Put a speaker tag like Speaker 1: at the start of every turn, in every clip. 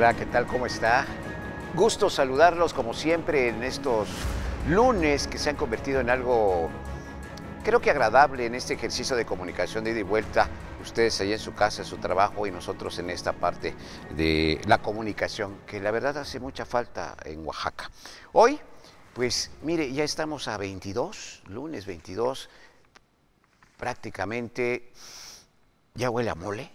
Speaker 1: Hola, ¿qué tal? ¿Cómo está? Gusto saludarlos como siempre en estos lunes que se han convertido en algo creo que agradable en este ejercicio de comunicación de ida y vuelta. Ustedes allá en su casa, en su trabajo y nosotros en esta parte de la comunicación que la verdad hace mucha falta en Oaxaca. Hoy, pues mire, ya estamos a 22, lunes 22, prácticamente ya huele a mole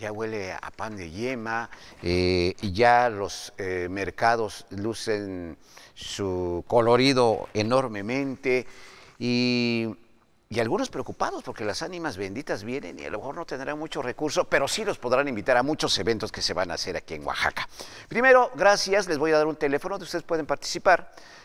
Speaker 1: ya huele a pan de yema, eh, y ya los eh, mercados lucen su colorido enormemente y, y, algunos preocupados porque las ánimas benditas vienen y a lo mejor no tendrán mucho recurso, pero sí los podrán invitar a muchos eventos que se van a hacer aquí en Oaxaca. Primero, gracias, les voy a dar un teléfono donde ustedes pueden participar.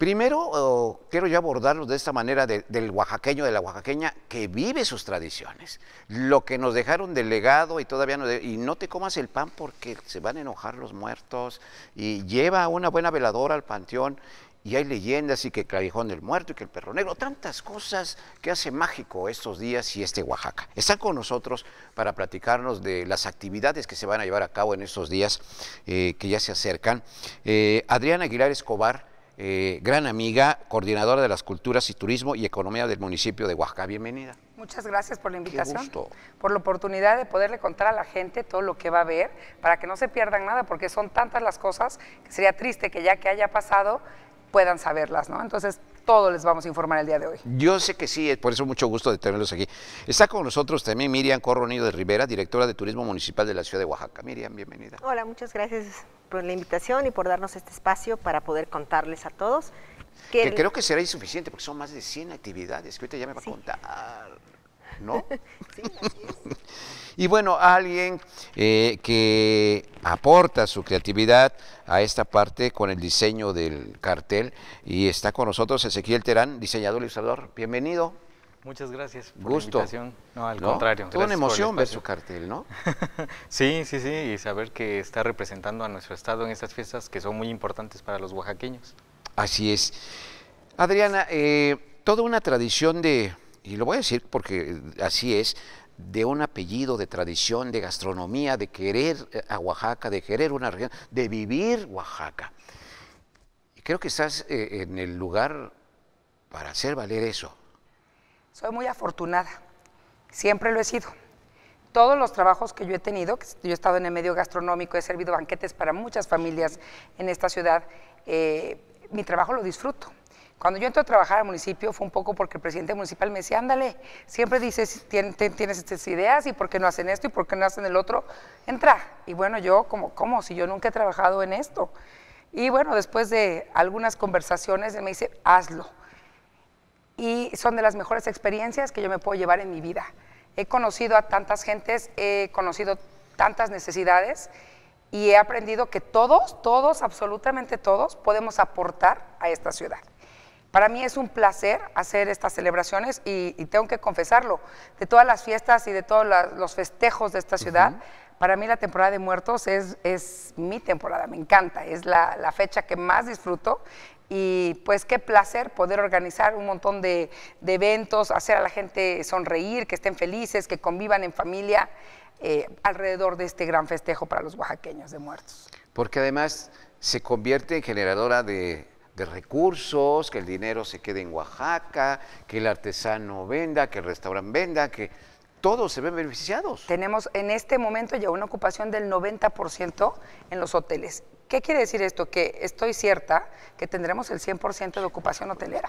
Speaker 1: Primero, quiero ya abordarlos de esta manera del oaxaqueño, de la oaxaqueña, que vive sus tradiciones. Lo que nos dejaron de legado y todavía no... y no te comas el pan porque se van a enojar los muertos. Y lleva una buena veladora al panteón. Y hay leyendas y que el del Muerto y que el Perro Negro, tantas cosas que hace mágico estos días y este Oaxaca. Están con nosotros para platicarnos de las actividades que se van a llevar a cabo en estos días eh, que ya se acercan. Eh, Adrián Aguilar Escobar eh, gran amiga, coordinadora de las culturas y turismo y economía del municipio de Oaxaca. Bienvenida.
Speaker 2: Muchas gracias por la invitación, por la oportunidad de poderle contar a la gente todo lo que va a ver, para que no se pierdan nada, porque son tantas las cosas que sería triste que ya que haya pasado puedan saberlas, ¿no? Entonces, todo les vamos a informar el día de hoy.
Speaker 1: Yo sé que sí, por eso mucho gusto de tenerlos aquí. Está con nosotros también Miriam Nido de Rivera, directora de Turismo Municipal de la Ciudad de Oaxaca. Miriam, bienvenida.
Speaker 3: Hola, muchas gracias por la invitación y por darnos este espacio para
Speaker 1: poder contarles a todos. Que, creo que será insuficiente porque son más de 100 actividades que ahorita ya me va a contar, ¿no? sí, Y bueno, alguien eh, que aporta su creatividad a esta parte con el diseño del cartel y está con nosotros Ezequiel Terán, diseñador y usador, Bienvenido.
Speaker 4: Muchas gracias por Gusto. la invitación. No, al contrario. Toda una emoción ver su cartel, ¿no? sí, sí, sí, y saber que está representando a nuestro estado en estas fiestas que son muy importantes para los oaxaqueños. Así es. Adriana, eh, toda una tradición de,
Speaker 1: y lo voy a decir porque así es, de un apellido, de tradición, de gastronomía, de querer a Oaxaca, de querer una región, de vivir Oaxaca. Y creo que estás eh, en el lugar para hacer valer eso.
Speaker 2: Soy muy afortunada, siempre lo he sido. Todos los trabajos que yo he tenido, yo he estado en el medio gastronómico, he servido banquetes para muchas familias en esta ciudad, eh, mi trabajo lo disfruto. Cuando yo entré a trabajar al municipio fue un poco porque el presidente municipal me decía, ándale, siempre dices, tienes, tienes estas ideas y por qué no hacen esto y por qué no hacen el otro, entra. Y bueno, yo como, ¿cómo? Si yo nunca he trabajado en esto. Y bueno, después de algunas conversaciones, él me dice, hazlo y son de las mejores experiencias que yo me puedo llevar en mi vida. He conocido a tantas gentes, he conocido tantas necesidades y he aprendido que todos, todos, absolutamente todos, podemos aportar a esta ciudad. Para mí es un placer hacer estas celebraciones y, tengo que confesarlo, de todas las fiestas y de todos los festejos de esta ciudad, para mí la temporada de muertos es, es mi temporada, me encanta, es la, fecha que más disfruto, y pues qué placer poder organizar un montón de, eventos, hacer a la gente sonreír, que estén felices, que convivan en familia eh, alrededor de este gran festejo para los oaxaqueños de muertos.
Speaker 1: Porque además se convierte en generadora de, de recursos, que el dinero se quede en Oaxaca, que el artesano venda, que el restaurante venda, que todos se ven beneficiados.
Speaker 2: Tenemos en este momento ya una ocupación del 90% en los hoteles. ¿Qué quiere decir esto? Que estoy cierta que tendremos el 100% de ocupación hotelera.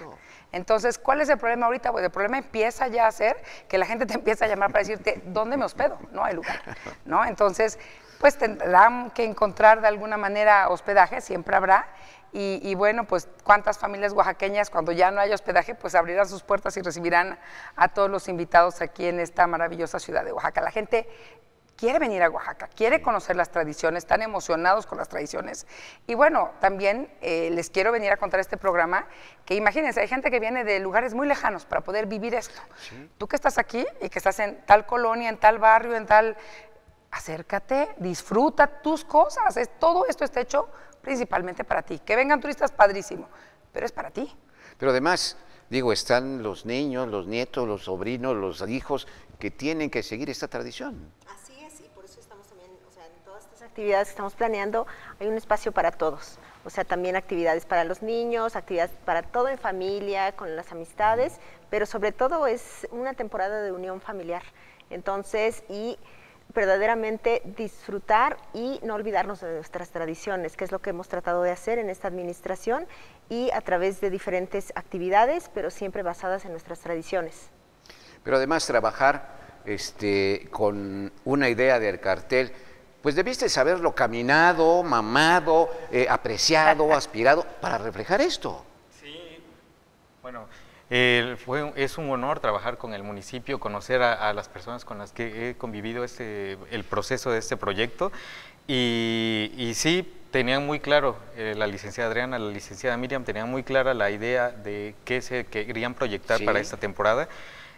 Speaker 2: Entonces, ¿cuál es el problema ahorita? Pues el problema empieza ya a ser que la gente te empieza a llamar para decirte, ¿dónde me hospedo? No hay lugar, ¿no? Entonces, pues tendrán que encontrar de alguna manera hospedaje, siempre habrá. Y, y, bueno, pues cuántas familias oaxaqueñas cuando ya no haya hospedaje, pues abrirán sus puertas y recibirán a todos los invitados aquí en esta maravillosa ciudad de Oaxaca. La gente quiere venir a Oaxaca, quiere conocer las tradiciones, están emocionados con las tradiciones. Y bueno, también eh, les quiero venir a contar este programa, que imagínense, hay gente que viene de lugares muy lejanos para poder vivir esto. Tú que estás aquí y que estás en tal colonia, en tal barrio, en tal... Acércate, disfruta tus cosas. todo esto está hecho principalmente para ti. Que vengan turistas, padrísimo,
Speaker 1: pero es para ti. Pero además, digo, están los niños, los nietos, los sobrinos, los hijos que tienen que seguir esta tradición
Speaker 3: actividades que estamos planeando, hay un espacio para todos. O sea, también actividades para los niños, actividades para todo en familia, con las amistades, pero sobre todo es una temporada de unión familiar. Entonces, y verdaderamente disfrutar y no olvidarnos de nuestras tradiciones, que es lo que hemos tratado de hacer en esta administración y a través de diferentes actividades, pero siempre basadas en nuestras tradiciones.
Speaker 1: Pero además trabajar este, con una idea del cartel pues debiste saberlo caminado, mamado, eh, apreciado, aspirado, para reflejar esto. Sí,
Speaker 4: bueno, eh, fue, es un honor trabajar con el municipio, conocer a, las personas con las que he convivido este, el proceso de este proyecto y, sí, tenían muy claro, eh, la licenciada Adriana, la licenciada Miriam, tenían muy clara la idea de qué se querían proyectar para esta temporada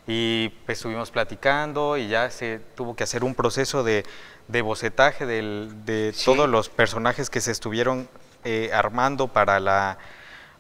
Speaker 4: y pues, estuvimos platicando y ya se tuvo que hacer un proceso de, de bocetaje del, de todos los personajes que se estuvieron eh, armando para la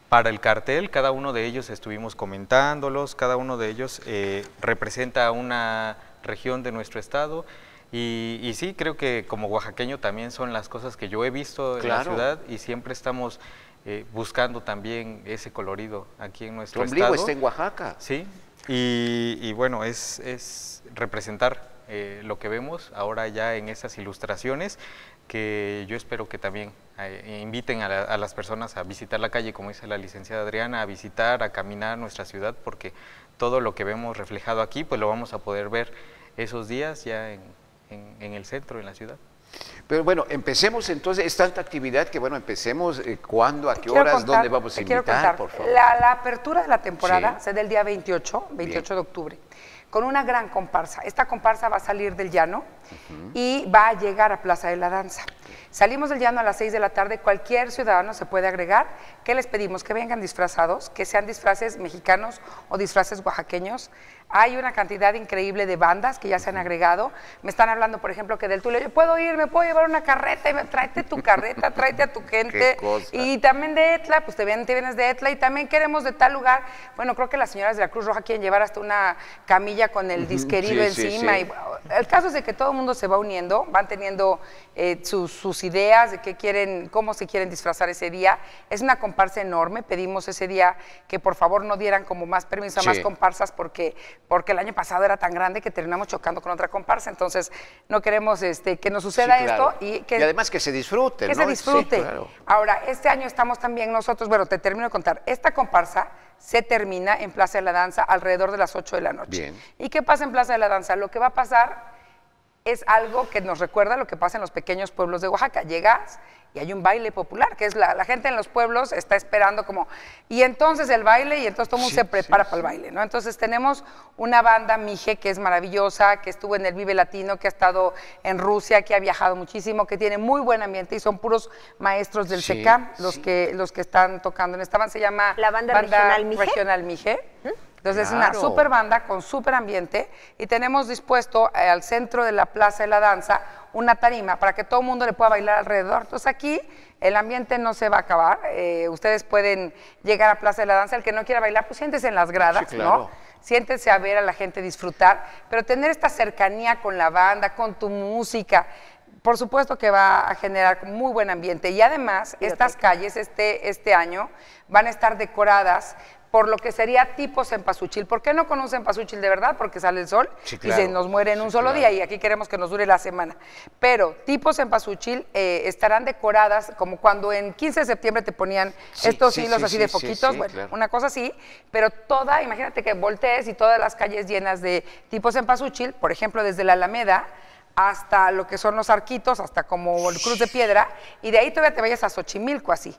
Speaker 4: para el cartel, cada uno de ellos estuvimos comentándolos, cada uno de ellos eh, representa una región de nuestro estado y, y, sí, creo que como oaxaqueño también son las cosas que yo he visto en la ciudad y siempre estamos eh, buscando también ese colorido aquí en nuestro estado. Tu ombligo está en Oaxaca. Sí, y, bueno, es, representar eh, lo que vemos ahora ya en esas ilustraciones que yo espero que también eh, inviten a, las personas a visitar la calle, como dice la licenciada Adriana, a visitar, a caminar nuestra ciudad, porque todo lo que vemos reflejado aquí, pues lo vamos a poder ver esos días ya en el centro, en la ciudad.
Speaker 1: Pero bueno, empecemos entonces, es tanta actividad que bueno, empecemos eh, cuándo, a qué horas, dónde vamos a invitar, por favor.
Speaker 2: La, apertura de la temporada se da el día 28, 28 de octubre, con una gran comparsa. Esta comparsa va a salir del llano y va a llegar a Plaza de la Danza. Salimos del llano a las 6 de la tarde, cualquier ciudadano se puede agregar. ¿Qué les pedimos? Que vengan disfrazados, que sean disfraces mexicanos o disfraces oaxaqueños, hay una cantidad increíble de bandas que ya se han agregado. Me están hablando, por ejemplo, que del Tule, yo puedo ir, me puedo llevar una carreta, y me, tráete tu carreta, tráete a tu gente. Y también de Etla, pues te, vienes de Etla y también queremos de tal lugar. Bueno, creo que las señoras de la Cruz Roja quieren llevar hasta una camilla con el disquerido encima. el caso es de que todo el mundo se va uniendo, van teniendo eh, sus, ideas de qué quieren, cómo se quieren disfrazar ese día. Es una comparsa enorme. Pedimos ese día que por favor no dieran como más permiso a más comparsas porque, porque el año pasado era tan grande que terminamos chocando con otra comparsa. Entonces, no queremos este, que nos suceda esto. Y, que, y además que se
Speaker 1: disfrute. Que se disfrute.
Speaker 2: Ahora, este año estamos también nosotros, bueno, te termino de contar, esta comparsa se termina en Plaza de la Danza alrededor de las 8 de la noche. ¿Y qué pasa en Plaza de la Danza? Lo que va a pasar es algo que nos recuerda lo que pasa en los pequeños pueblos de Oaxaca. Llegas y hay un baile popular, que es la, gente en los pueblos está esperando como, y entonces el baile, y entonces todo el mundo se prepara para el baile, ¿no? Entonces tenemos una banda, Mije, que es maravillosa, que estuvo en el Vive Latino, que ha estado en Rusia, que ha viajado muchísimo, que tiene muy buen ambiente y son puros maestros del SECA, los, que, los que están tocando en esta banda. Se llama la banda, regional Mije. ¿Mm? Entonces es una super banda con super ambiente y tenemos dispuesto eh, al centro de la Plaza de la Danza una tarima para que todo el mundo le pueda bailar alrededor. Entonces aquí el ambiente no se va a acabar. Eh, ustedes pueden llegar a Plaza de la Danza. El que no quiera bailar, pues siéntese en las gradas, ¿no? siéntense a ver a la gente disfrutar, pero tener esta cercanía con la banda, con tu música, por supuesto que va a generar muy buen ambiente. Y además, estas calles este, este año van a estar decoradas por lo que sería en pasuchil. ¿Por qué no conocen pasuchil de verdad? Porque sale el sol y se nos muere en un solo día y aquí queremos que nos dure la semana. Pero tipos en eh, estarán decoradas como cuando en 15 de septiembre te ponían estos hilos así de foquitos, una cosa así, pero toda, imagínate que voltees y todas las calles llenas de tipos en pasuchil. por ejemplo, desde la Alameda hasta lo que son los arquitos, hasta como el cruz de piedra, y de ahí todavía te vayas a Xochimilco así.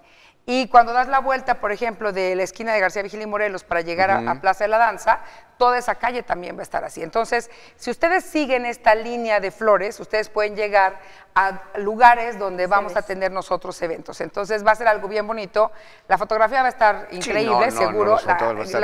Speaker 2: Y cuando das la vuelta, por ejemplo, de la esquina de García Vigil y Morelos para llegar a, Plaza de la Danza, toda esa calle también va a estar así. Entonces, si ustedes siguen esta línea de flores, ustedes pueden llegar a lugares donde vamos a tener nosotros eventos. Entonces, va a ser algo bien bonito. La fotografía va a estar increíble, seguro. la,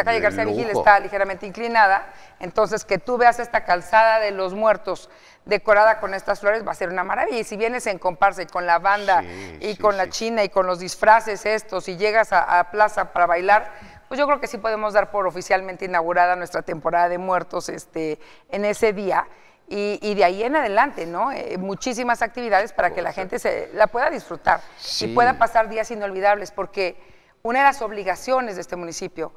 Speaker 2: calle García Vigil está ligeramente inclinada. Entonces, que tú veas esta calzada de los muertos decorada con estas flores, va a ser una maravilla. Y si vienes en comparse con la banda y con la china y con los disfraces estos y llegas a, plaza para bailar, pues yo creo que sí podemos dar por oficialmente inaugurada nuestra temporada de muertos este, en ese día. Y, de ahí en adelante, ¿no? Eh, muchísimas actividades para que la gente se, la pueda disfrutar y pueda pasar días inolvidables, porque una de las obligaciones de este municipio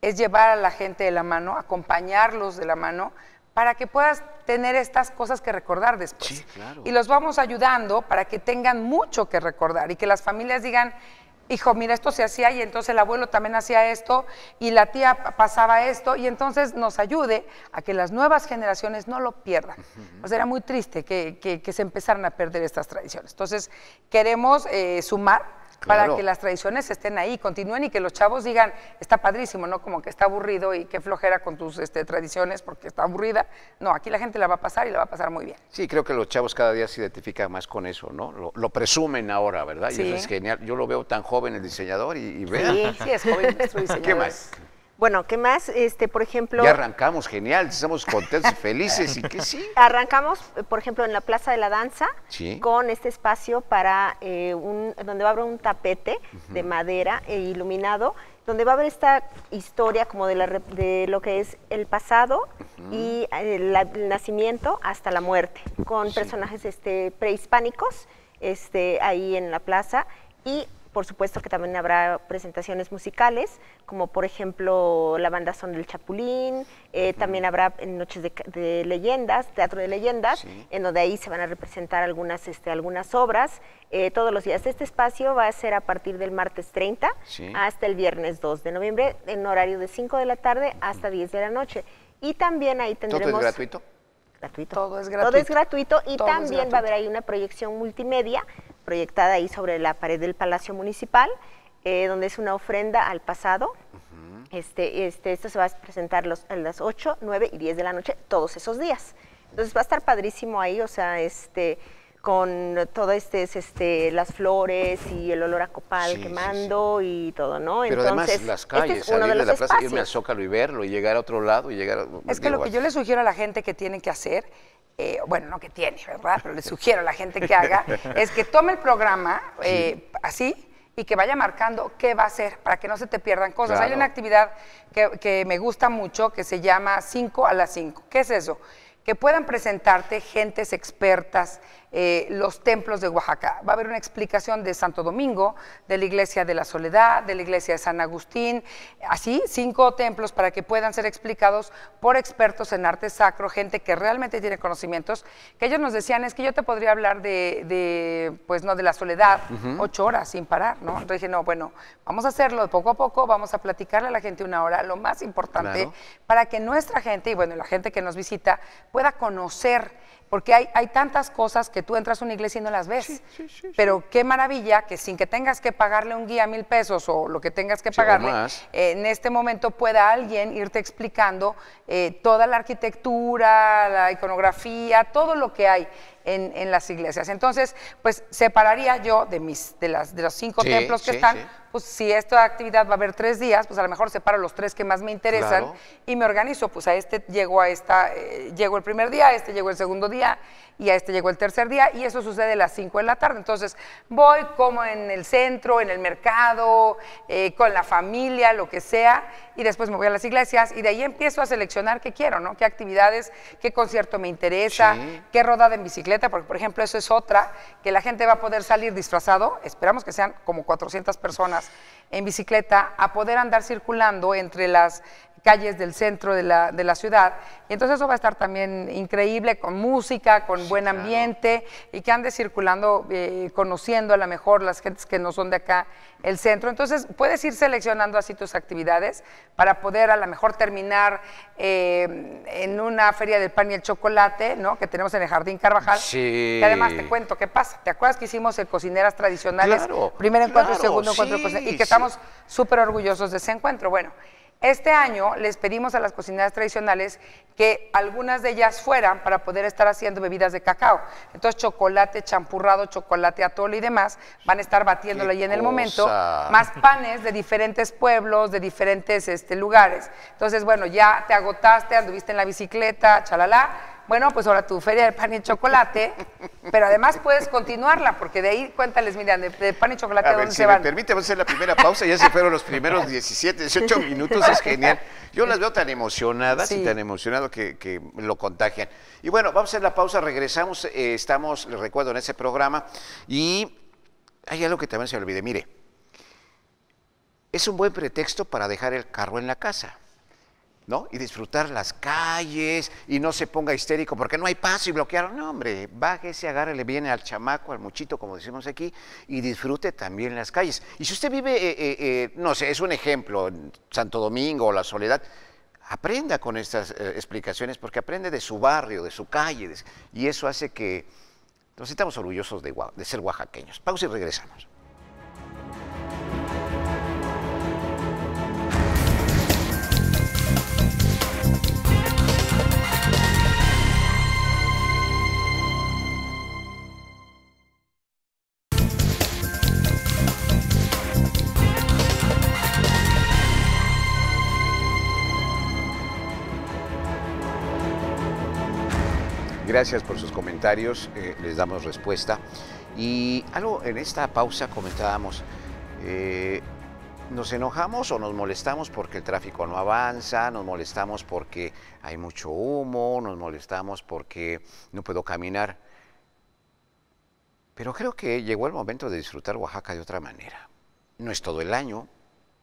Speaker 2: es llevar a la gente de la mano, acompañarlos de la mano para que puedas tener estas cosas que recordar después. Y los vamos ayudando para que tengan mucho que recordar y que las familias digan, hijo, mira, esto se hacía y entonces el abuelo también hacía esto y la tía pasaba esto y entonces nos ayude a que las nuevas generaciones no lo pierdan. O sea, era muy triste que, se empezaran a perder estas tradiciones. Entonces, queremos eh, sumar para que las tradiciones estén ahí, continúen y que los chavos digan, está padrísimo, ¿no? Como que está aburrido y qué flojera con tus este, tradiciones porque está aburrida. No, aquí la gente la va a pasar y la va a pasar muy bien.
Speaker 1: Sí, creo que los chavos cada día se identifican más con eso, ¿no? Lo, presumen ahora, ¿verdad? Y es genial. Yo lo veo tan joven el diseñador y, y Sí, sí, es joven nuestro diseñador. ¿Qué más?
Speaker 3: Bueno, ¿qué más? Este, por ejemplo. Ya
Speaker 1: arrancamos, genial, estamos contentos, felices y que sí.
Speaker 3: Arrancamos, por ejemplo, en la Plaza de la Danza con este espacio para eh, un, donde va a haber un tapete de madera e iluminado donde va a haber esta historia como de, la, de lo que es el pasado y eh, el, nacimiento hasta la muerte, con personajes este, prehispánicos este, ahí en la plaza y por supuesto que también habrá presentaciones musicales, como por ejemplo la banda Son del Chapulín, eh, también habrá Noches de, Leyendas, Teatro de Leyendas, en donde ahí se van a representar algunas, este, algunas obras eh, todos los días. Este espacio va a ser a partir del martes 30 hasta el viernes 2 de noviembre, en horario de 5 de la tarde hasta 10 de la noche. Y también ahí tendremos... ¿Todo es gratuito?
Speaker 2: Todo es gratuito. Todo es
Speaker 3: gratuito y también va a haber ahí una proyección multimedia proyectada ahí sobre la pared del Palacio Municipal, eh, donde es una ofrenda al pasado. este, este, esto se va a presentar los, a las 8, 9 y 10 de la noche todos esos días. Entonces va a estar padrísimo ahí, o sea, este con todas estas, este, las flores y el olor a copal mando quemando y todo, ¿no? Pero Entonces, además las este calles, este salir de, la plaza, irme a
Speaker 1: Zócalo y verlo y llegar a otro lado y llegar a... Es que lo que yo
Speaker 2: le sugiero a la gente que tiene que hacer, eh, bueno, no que tiene, ¿verdad? Pero le sugiero a la gente que haga, es que tome el programa eh, así y que vaya marcando qué va a hacer para que no se te pierdan cosas. Hay una actividad que, que me gusta mucho que se llama 5 a las 5. ¿Qué es eso? Que puedan presentarte gentes expertas, eh, los templos de Oaxaca. Va a haber una explicación de Santo Domingo, de la Iglesia de la Soledad, de la Iglesia de San Agustín, así, cinco templos para que puedan ser explicados por expertos en arte sacro, gente que realmente tiene conocimientos, que ellos nos decían, es que yo te podría hablar de, pues no, de la soledad, ocho horas sin parar, ¿no? Entonces dije, no, bueno, vamos a hacerlo poco a poco, vamos a platicarle a la gente una hora, lo más importante, para que nuestra gente, y bueno, la gente que nos visita, pueda conocer porque hay, tantas cosas que tú entras a una iglesia y no las ves. Pero qué maravilla que sin que tengas que pagarle un guía mil pesos o lo que tengas que pagarle, eh, en este momento pueda alguien irte explicando eh, toda la arquitectura, la iconografía, todo lo que hay en, las iglesias. Entonces, pues separaría yo de, mis, de, las, de los cinco templos que están, pues si esta actividad va a haber tres días, pues a lo mejor separo los tres que más me interesan y me organizo, pues a este llego, a esta, eh, llego el primer día, este llegó el segundo día y a este llegó el tercer día y eso sucede a las 5 de la tarde. Entonces voy como en el centro, en el mercado, eh, con la familia, lo que sea, y después me voy a las iglesias y de ahí empiezo a seleccionar qué quiero, ¿no? Qué actividades, qué concierto me interesa, qué rodada en bicicleta, porque por ejemplo eso es otra, que la gente va a poder salir disfrazado, esperamos que sean como 400 personas en bicicleta, a poder andar circulando entre las calles del centro de la, de la ciudad. Y entonces eso va a estar también increíble, con música, con buen ambiente, y que andes circulando, eh, conociendo a lo mejor las gentes que no son de acá, el centro. Entonces puedes ir seleccionando así tus actividades para poder a lo mejor terminar eh, en una feria del pan y el chocolate, ¿no? Que tenemos en el Jardín Carvajal. Sí. además te cuento qué pasa. ¿Te acuerdas que hicimos el Cocineras Tradicionales? Claro, primer encuentro segundo encuentro. Pues, y que estamos súper orgullosos de ese encuentro. Bueno. Este año les pedimos a las cocineras tradicionales que algunas de ellas fueran para poder estar haciendo bebidas de cacao. Entonces, chocolate champurrado, chocolate atole y demás, van a estar batiéndolo ahí en el momento. Más panes de diferentes pueblos, de diferentes este, lugares. Entonces, bueno, ya te agotaste, anduviste en la bicicleta, chalala bueno, pues ahora tu feria de pan y chocolate, pero además puedes continuarla, porque de ahí cuéntales, Miriam, de, pan y chocolate, a ¿dónde ver, se si Me
Speaker 1: permite, vamos a hacer la primera pausa, ya se fueron los primeros 17, 18 minutos, es genial. Yo las veo tan emocionadas y tan emocionado que, lo contagian. Y bueno, vamos a hacer la pausa, regresamos, eh, estamos, les recuerdo, en ese programa, y hay algo que también se olvide, mire, es un buen pretexto para dejar el carro en la casa. ¿no? Y disfrutar las calles y no se ponga histérico porque no hay paso y bloquear, No, hombre, bájese, le viene al chamaco, al muchito, como decimos aquí, y disfrute también las calles. Y si usted vive, eh, eh, eh, no sé, es un ejemplo, en Santo Domingo o La Soledad, aprenda con estas explicaciones porque aprende de su barrio, de su calle, y eso hace que nos estamos orgullosos de, de ser oaxaqueños. Pausa y regresamos. gracias por sus comentarios, eh, les damos respuesta. Y algo en esta pausa comentábamos, eh, nos enojamos o nos molestamos porque el tráfico no avanza, nos molestamos porque hay mucho humo, nos molestamos porque no puedo caminar. Pero creo que llegó el momento de disfrutar Oaxaca de otra manera. No es todo el año,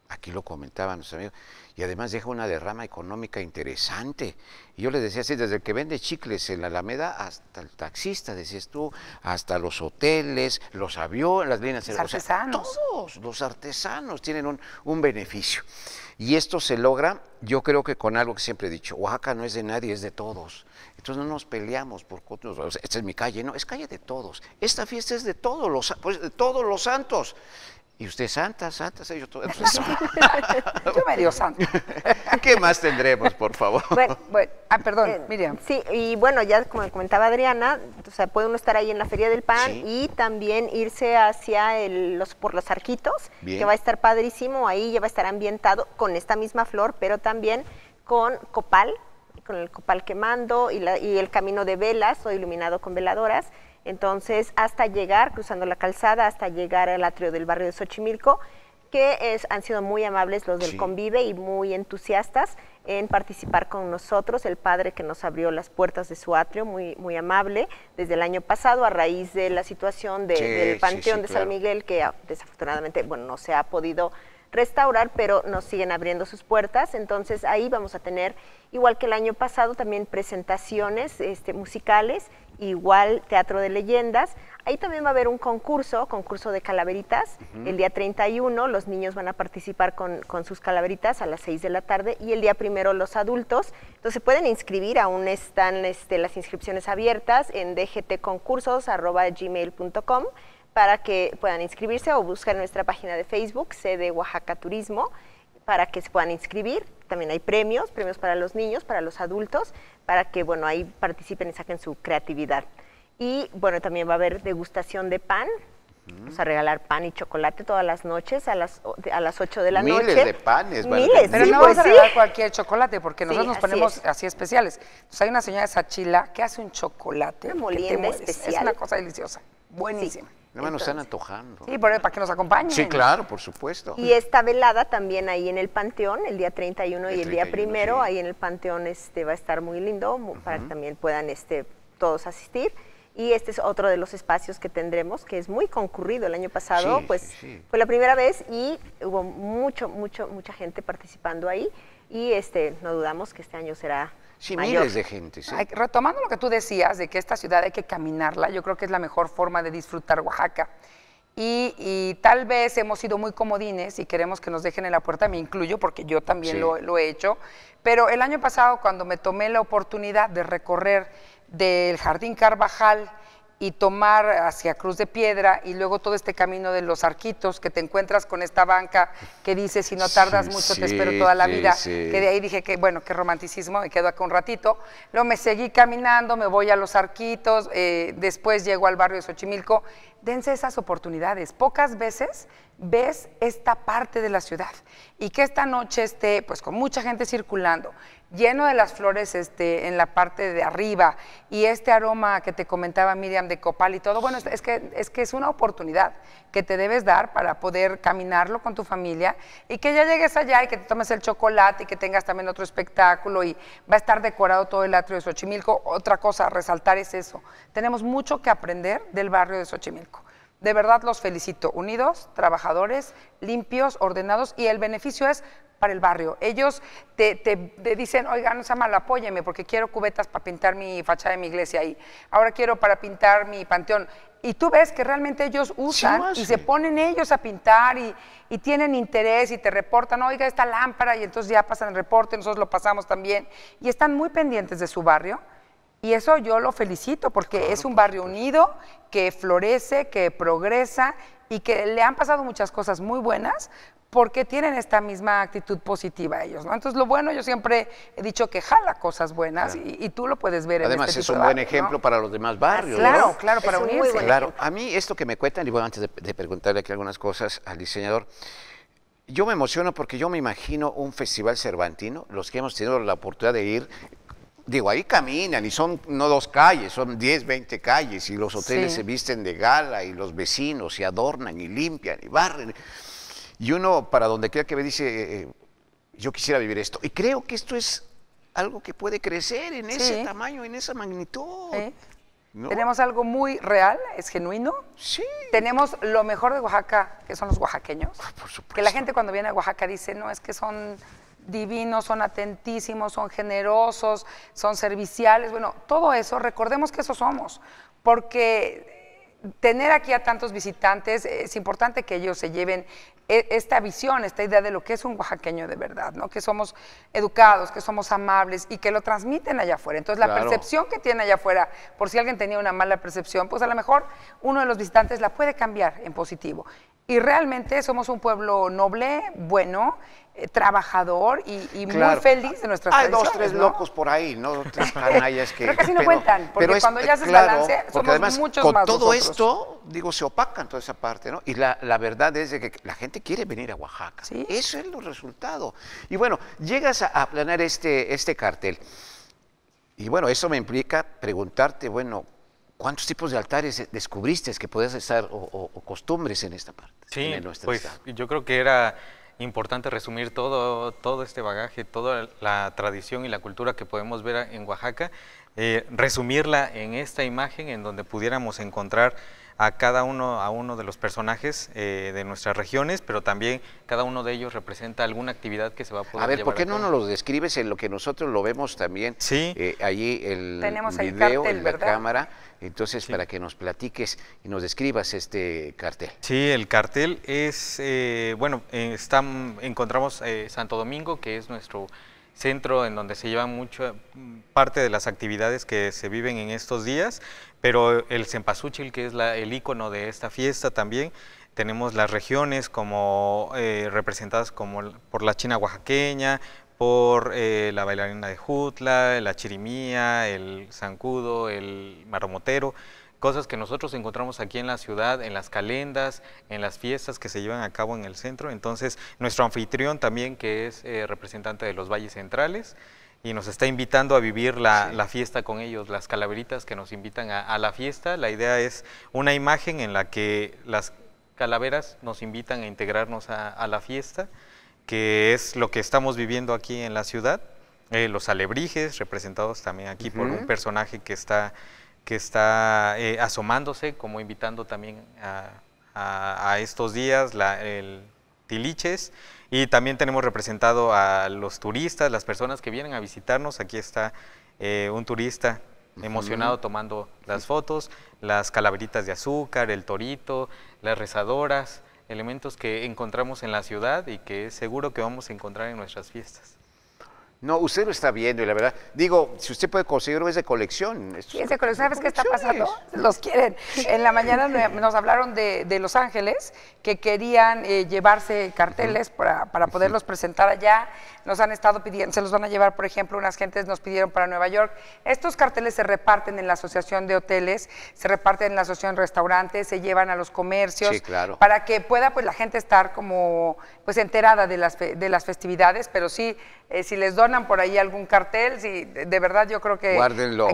Speaker 1: aquí lo comentaban nuestros amigos, y además deja una derrama económica interesante. Y yo les decía así, desde el que vende chicles en la Alameda hasta el taxista, decías tú, hasta los hoteles, los aviones, las líneas Los artesanos. todos los artesanos tienen un, beneficio. Y esto se logra, yo creo que con algo que siempre he dicho, Oaxaca no es de nadie, es de todos. Entonces no nos peleamos por o esta es mi calle, no, es calle de todos. Esta fiesta es de todos pues, de todos los santos. Y usted, santa, santa, yo todo. yo medio santa. ¿Qué más tendremos, por favor? Bueno, bueno ah,
Speaker 3: perdón, eh, Miriam. Sí, y bueno, ya como comentaba Adriana, o sea, puede uno estar ahí en la Feria del Pan y también irse hacia el, los, por los arquitos, que va a estar padrísimo, ahí ya va a estar ambientado con esta misma flor, pero también con copal, con el copal quemando y, la, y el camino de velas o iluminado con veladoras entonces, hasta llegar, cruzando la calzada, hasta llegar al atrio del barrio de Xochimilco, que es, han sido muy amables los del convive y muy entusiastas en participar con nosotros, el padre que nos abrió las puertas de su atrio, muy, muy amable, desde el año pasado a raíz de la situación del Panteón de San Miguel, que ah, desafortunadamente bueno, no se ha podido restaurar, pero nos siguen abriendo sus puertas. Entonces ahí vamos a tener, igual que el año pasado, también presentaciones este, musicales igual Teatro de Leyendas. Ahí también va a haber un concurso, concurso de calaveritas. El día 31 los niños van a participar con, sus calaveritas a las 6 de la tarde y el día primero los adultos. Entonces pueden inscribir, aún están este, las inscripciones abiertas en dgtconcursos.gmail.com para que puedan inscribirse o buscar en nuestra página de Facebook, sede Oaxaca Turismo para que se puedan inscribir. También hay premios, premios para los niños, para los adultos, para que, bueno, ahí participen y saquen su creatividad. Y, bueno, también va a haber degustación de pan, mm. Vamos a regalar pan y chocolate todas las noches a las, a las 8 de la noche. Miles de
Speaker 1: panes. Miles, Pero no pues
Speaker 3: vamos a regalar
Speaker 2: cualquier chocolate porque
Speaker 3: nosotros nos ponemos
Speaker 2: así, especiales. hay una señora de Sachila que hace un chocolate. Una especial. Es una cosa deliciosa. Buenísima.
Speaker 1: No me nos están antojando. Sí,
Speaker 2: para que nos acompañen.
Speaker 3: Sí, claro,
Speaker 1: por supuesto. Y esta
Speaker 2: velada
Speaker 3: también ahí en el Panteón, el día 31 y el día primero, ahí en el Panteón este, va a estar muy lindo para que también puedan este, todos asistir. Y este es otro de los espacios que tendremos, que es muy concurrido. El año pasado, pues, fue la primera vez y hubo mucho,
Speaker 2: mucho, mucha gente participando ahí. Y este, no dudamos que este año será Sí,
Speaker 3: miles
Speaker 1: de gente. ¿sí?
Speaker 2: Retomando lo que tú decías de que esta ciudad hay que caminarla, yo creo que es la mejor forma de disfrutar Oaxaca. Y, tal vez hemos sido muy comodines y queremos que nos dejen en la puerta, me incluyo porque yo también lo, lo, he hecho, pero el año pasado cuando me tomé la oportunidad de recorrer del Jardín Carvajal y tomar hacia Cruz de Piedra y luego todo este camino de los arquitos que te encuentras con esta banca que dice si no tardas mucho te espero toda la vida, que de ahí dije que bueno, qué romanticismo, me quedo acá un ratito, luego me seguí caminando, me voy a los arquitos, eh, después llego al barrio de Xochimilco, dense esas oportunidades, pocas veces ves esta parte de la ciudad y que esta noche esté pues con mucha gente circulando, lleno de las flores este, en la parte de arriba y este aroma que te comentaba Miriam de copal y todo, bueno, es que, es que es una oportunidad que te debes dar para poder caminarlo con tu familia y que ya llegues allá y que te tomes el chocolate y que tengas también otro espectáculo y va a estar decorado todo el atrio de Xochimilco. Otra cosa a resaltar es eso, tenemos mucho que aprender del barrio de Xochimilco. De verdad los felicito. Unidos, trabajadores, limpios, ordenados y el beneficio es para el barrio. Ellos te, te, oiga, dicen, sea malo, apóyeme porque quiero cubetas para pintar mi fachada de mi iglesia ahí. Ahora quiero para pintar mi panteón. Y tú ves que realmente ellos usan y se ponen ellos a pintar y, tienen interés y te reportan, oiga, esta lámpara, y entonces ya pasan el reporte, nosotros lo pasamos también. Y están muy pendientes de su barrio. Y eso yo lo felicito porque es un barrio unido que florece, que progresa y que le han pasado muchas cosas muy buenas, porque tienen esta misma actitud positiva ellos, ¿no? Entonces, lo bueno, yo siempre he dicho que jala cosas buenas y, tú lo puedes ver Además, en este es un buen ejemplo para
Speaker 1: los demás barrios. ¿no? claro, claro, para unirse. Claro, a mí esto que me cuentan, y bueno, antes de, preguntarle aquí algunas cosas al diseñador, yo me emociono porque yo me imagino un festival cervantino, los que hemos tenido la oportunidad de ir, digo, ahí caminan y son no dos calles, son 10, 20 calles y los hoteles se visten de gala y los vecinos se adornan y limpian y barren. Y uno, para donde quiera que ve, dice, eh, eh, yo quisiera vivir esto. Y creo que esto es algo que puede crecer en ese tamaño, en esa magnitud. Tenemos algo muy real, es genuino.
Speaker 2: Sí. Tenemos lo mejor de Oaxaca, que son los oaxaqueños. Ah, que la gente cuando viene a Oaxaca dice, no, es que son divinos, son atentísimos, son generosos, son serviciales. Bueno, todo eso, recordemos que eso somos, porque tener aquí a tantos visitantes, es importante que ellos se lleven e, esta visión, esta idea de lo que es un oaxaqueño de verdad, ¿no? Que somos educados, que somos amables y que lo transmiten allá afuera. Entonces, la percepción que tiene allá afuera, por si alguien tenía una mala percepción, pues a lo mejor uno de los visitantes la puede cambiar en positivo. Y realmente somos un pueblo noble, bueno, eh, trabajador y, y muy feliz de nuestras Hay dos, tres locos
Speaker 1: por ahí, ¿no? Tres canallas que... Creo que no cuentan, porque cuando ya se claro, balance somos porque además, muchos con todo esto, digo, se opacan toda esa parte, ¿no? Y la, la verdad es de que la gente quiere venir a Oaxaca. ¿Sí? Eso es el resultado. Y bueno, llegas a, a planear este, este cartel. Y bueno, eso me implica preguntarte, bueno, ¿Cuántos tipos de altares eh, descubriste que podías estar o, costumbres en esta parte?
Speaker 4: Sí, pues yo creo que era importante resumir todo, todo este bagaje, toda la tradición y la cultura que podemos ver en Oaxaca, eh, resumirla en esta imagen en donde pudiéramos encontrar a cada uno, a uno de los personajes eh, de nuestras regiones, pero también cada uno de ellos representa alguna actividad que se va a poder A ver, ¿por qué no
Speaker 1: nos los describes en lo que nosotros lo vemos también? Sí. Eh, allí el Tenemos video, el cartel, en la cámara, entonces para que nos platiques y nos describas
Speaker 4: este cartel. Sí, el cartel es, eh, bueno, mm, encontramos Santo Domingo, que es nuestro centro en donde se llevan mucha mm, parte de las actividades que se viven en estos días, pero el cempasúchil, que es el icono de esta fiesta también, tenemos las regiones como eh, representadas como por la China oaxaqueña, por eh, la bailarina de Jutla, la chirimía, el zancudo, el maromotero cosas que nosotros encontramos aquí en la ciudad, en las calendas, en las fiestas que se llevan a cabo en el centro. Entonces, nuestro anfitrión también, que es eh, representante de los valles centrales, y nos está invitando a vivir la, fiesta con ellos, las calaveritas que nos invitan a, la fiesta. La idea es una imagen en la que las calaveras nos invitan a integrarnos a, la fiesta, que es lo que estamos viviendo aquí en la ciudad. Eh, los alebrijes, representados también aquí por un personaje que está que está eh, asomándose, como invitando también a, estos días, el Tiliches. Y también tenemos representado a los turistas, las personas que vienen a visitarnos. Aquí está eh, un turista emocionado tomando las fotos, las calaveritas de azúcar, el torito, las rezadoras, elementos que encontramos en la ciudad y que seguro que vamos a encontrar en nuestras fiestas.
Speaker 1: No, usted lo está viendo y la verdad, digo, si usted puede conseguirlo es de colección. Sí, es
Speaker 2: de colección, ¿sabes qué está pasando? Los quieren. En la mañana nos hablaron de, Los Ángeles que querían eh, llevarse carteles para, para, poderlos presentar allá. Nos han estado pidiendo, se los van a llevar, por ejemplo, unas gentes nos pidieron para Nueva York. Estos carteles se reparten en la Asociación de Hoteles, se reparten en la Asociación de Restaurantes, se llevan a los comercios. Sí, claro. Para que pueda pues la gente estar como pues enterada de las, de las festividades, pero sí, eh, si les donan por ahí algún cartel, si de verdad yo creo que,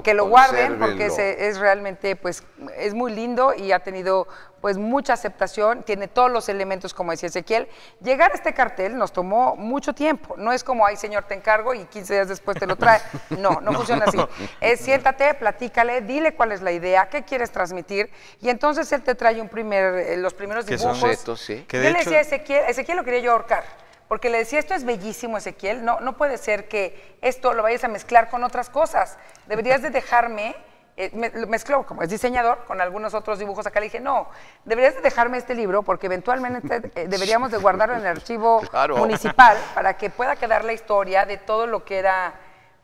Speaker 2: que lo guarden porque es, realmente pues es muy lindo y ha tenido pues mucha aceptación, tiene todos los elementos como decía Ezequiel. Llegar a este cartel nos tomó mucho tiempo, no es como, ay señor, te encargo y 15 días después te lo trae. No, no, funciona así. Es, siéntate, platícale, dile cuál es la idea, qué quieres transmitir y entonces él te trae un primer, eh, los primeros dibujos. Que sí. decía Ezequiel lo quería yo ahorcar porque le decía, esto es bellísimo, Ezequiel, no, no puede ser que esto lo vayas a mezclar con otras cosas, deberías de dejarme, eh, mezclo como es diseñador con algunos otros dibujos acá, le dije, no, deberías de dejarme este libro porque eventualmente eh, deberíamos de guardarlo en el archivo municipal para que pueda quedar la historia de todo lo que era...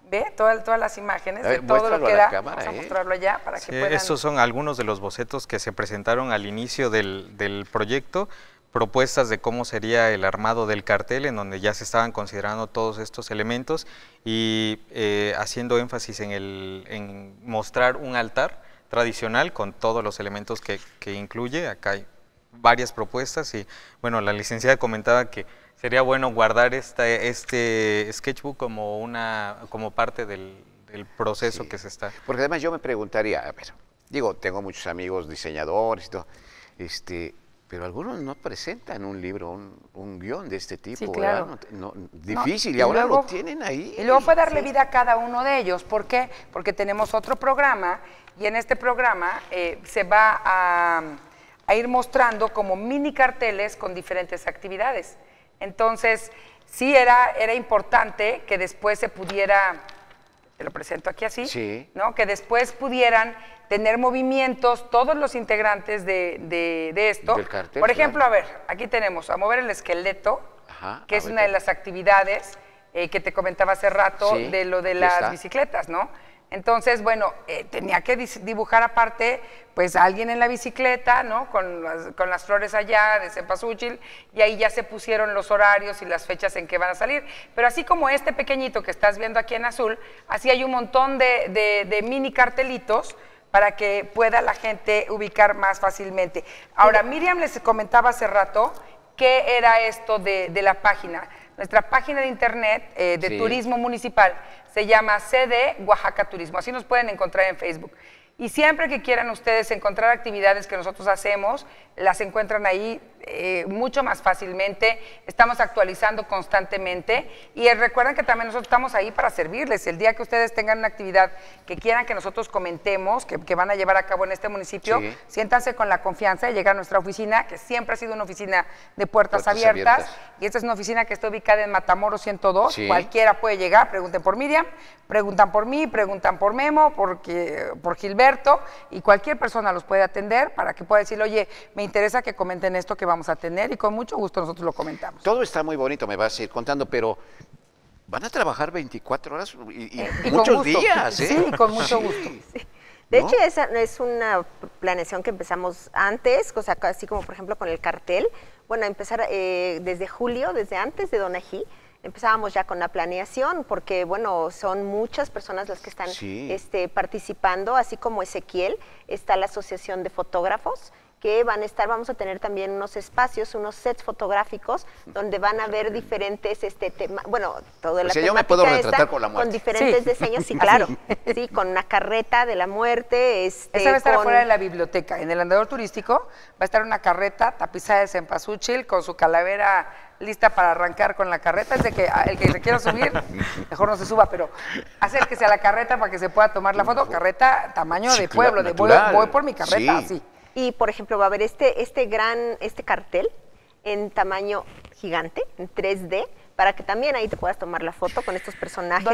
Speaker 2: ¿Ve? Todas, todas las imágenes de todo lo que era. Vamos a ¿eh? mostrarlo allá para que puedan... Estos
Speaker 4: son algunos de los bocetos que se presentaron al inicio del, del proyecto propuestas de cómo sería el armado del cartel, en donde ya se estaban considerando todos estos elementos y eh, haciendo énfasis en, el, en mostrar un altar tradicional con todos los elementos que, que, incluye. Acá hay varias propuestas y bueno, la licenciada comentaba que sería bueno guardar esta, este sketchbook como, una, como parte del, proceso que se está.
Speaker 1: Porque además yo me preguntaría, a ver, digo, tengo muchos amigos diseñadores y todo, este, pero algunos no presentan un libro, un, guión de este tipo, difícil, y, ahora lo tienen ahí. Y
Speaker 2: luego para darle vida a cada uno de ellos, ¿por qué? Porque tenemos otro programa, y en este programa eh, se va a, ir mostrando como mini carteles con diferentes actividades. Entonces, sí era, era importante que después se pudiera lo presento aquí así, ¿no? que después pudieran tener movimientos todos los integrantes de, de, de esto. Del cartel, Por ejemplo, a ver, aquí tenemos a mover el esqueleto, que es una de las actividades eh, que te comentaba hace rato de lo de las bicicletas, ¿no? Entonces, bueno, eh, tenía que dibujar aparte, pues a alguien en la bicicleta, ¿no? Con las, con las flores allá de Cepasúchil y ahí ya se pusieron los horarios y las fechas en que van a salir. Pero así como este pequeñito que estás viendo aquí en azul, así hay un montón de, mini cartelitos para que pueda la gente ubicar más fácilmente. Ahora, Miriam les comentaba hace rato qué era esto de la página. Nuestra página de internet eh, de turismo municipal se llama CD Oaxaca Turismo. Así nos pueden encontrar en Facebook. Y siempre que quieran ustedes encontrar actividades que nosotros hacemos, las encuentran ahí eh, mucho más fácilmente, estamos actualizando constantemente y eh, recuerden que también nosotros estamos ahí para servirles. El día que ustedes tengan una actividad que quieran que nosotros comentemos, que, van a llevar a cabo en este municipio, siéntanse con la confianza y llegar a nuestra oficina, que siempre ha sido una oficina de puertas, abiertas, y esta es una oficina que está ubicada en Matamoros 102, cualquiera puede llegar, pregunten por Miriam, preguntan por mí, preguntan por Memo, porque, por Gilberto y cualquier persona los puede atender para que pueda decir, oye, me interesa que comenten esto que vamos vamos a tener y con mucho gusto nosotros lo comentamos.
Speaker 1: Todo está muy bonito, me vas a ir contando, pero van a trabajar 24 horas y, muchos días. ¿eh? Sí, con mucho gusto.
Speaker 3: De hecho, esa es una planeación que empezamos antes, o así como por ejemplo con el cartel. Bueno, empezar eh, desde julio, desde antes de Donají, empezábamos ya con la planeación, porque bueno, son muchas personas las que están este, participando, así como Ezequiel, está la Asociación de Fotógrafos, que van a estar, vamos a tener también unos espacios, unos sets fotográficos donde van a ver diferentes este tema, bueno, todo el pues o sea, yo me puedo retratar con la muerte. Con diferentes diseños, sí, claro. sí,
Speaker 2: con una carreta de la muerte, este Esa va a estar afuera de la biblioteca, en el andador turístico va a estar una carreta tapizada de cempasúchil con su calavera lista para arrancar con la carreta. Es de que ah, el que se quiera subir, mejor no se suba, pero acérquese a la carreta para que se pueda tomar la foto. Carreta tamaño
Speaker 3: de pueblo, de voy, por mi carreta, sí. así.
Speaker 2: Y, por ejemplo, va a haber
Speaker 3: este, este gran, este cartel en tamaño gigante, en 3D, para que también ahí te puedas tomar la foto con estos personajes.